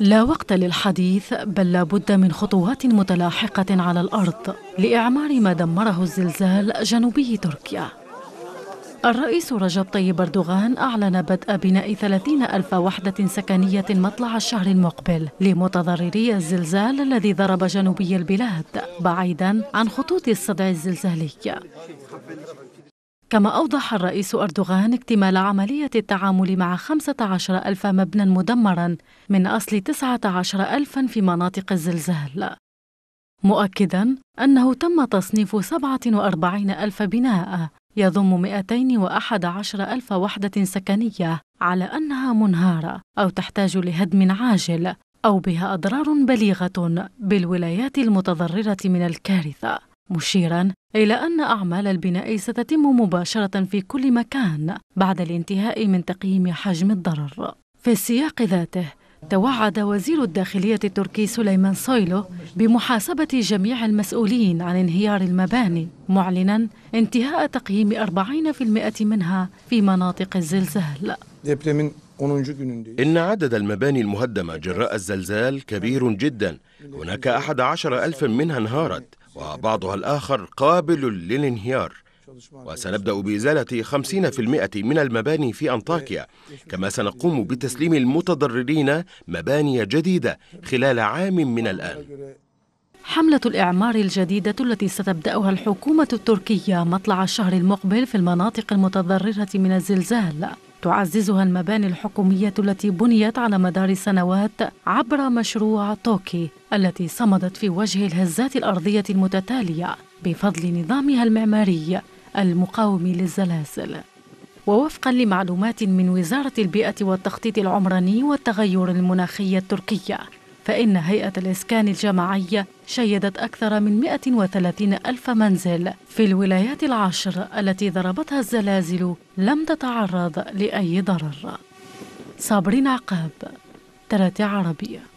لا وقت للحديث بل لابد من خطوات متلاحقة على الأرض لإعمار ما دمره الزلزال جنوبي تركيا الرئيس رجب طيب أردوغان أعلن بدء بناء 30 ألف وحدة سكنية مطلع الشهر المقبل لمتضرري الزلزال الذي ضرب جنوبي البلاد بعيدا عن خطوط الصدع الزلزالي كما أوضح الرئيس أردوغان اكتمال عملية التعامل مع 15 ألف مبنى مدمرا من أصل 19 ألفا في مناطق الزلزال مؤكدا أنه تم تصنيف 47 ألف بناء يضم 211 ألف وحدة سكنية على أنها منهارة أو تحتاج لهدم عاجل أو بها أضرار بليغة بالولايات المتضررة من الكارثة مشيرا إلى أن أعمال البناء ستتم مباشرة في كل مكان بعد الانتهاء من تقييم حجم الضرر في السياق ذاته توعد وزير الداخلية التركي سليمان سويلو بمحاسبة جميع المسؤولين عن انهيار المباني معلنا انتهاء تقييم 40% منها في مناطق الزلزال إن عدد المباني المهدمة جراء الزلزال كبير جدا هناك أحد عشر ألفا منها انهارت وبعضها الآخر قابل للانهيار وسنبدأ بإزالة 50% من المباني في أنطاكيا كما سنقوم بتسليم المتضررين مباني جديدة خلال عام من الآن حملة الإعمار الجديدة التي ستبدأها الحكومة التركية مطلع الشهر المقبل في المناطق المتضررة من الزلزال تعززها المباني الحكومية التي بنيت على مدار سنوات عبر مشروع طوكي التي صمدت في وجه الهزات الأرضية المتتالية بفضل نظامها المعماري المقاوم للزلازل ووفقا لمعلومات من وزارة البيئة والتخطيط العمراني والتغير المناخي التركية فإن هيئة الإسكان الجماعية شيدت أكثر من 130 ألف منزل في الولايات العشر التي ضربتها الزلازل لم تتعرض لأي ضرر صابرين عقاب تلاتة عربيه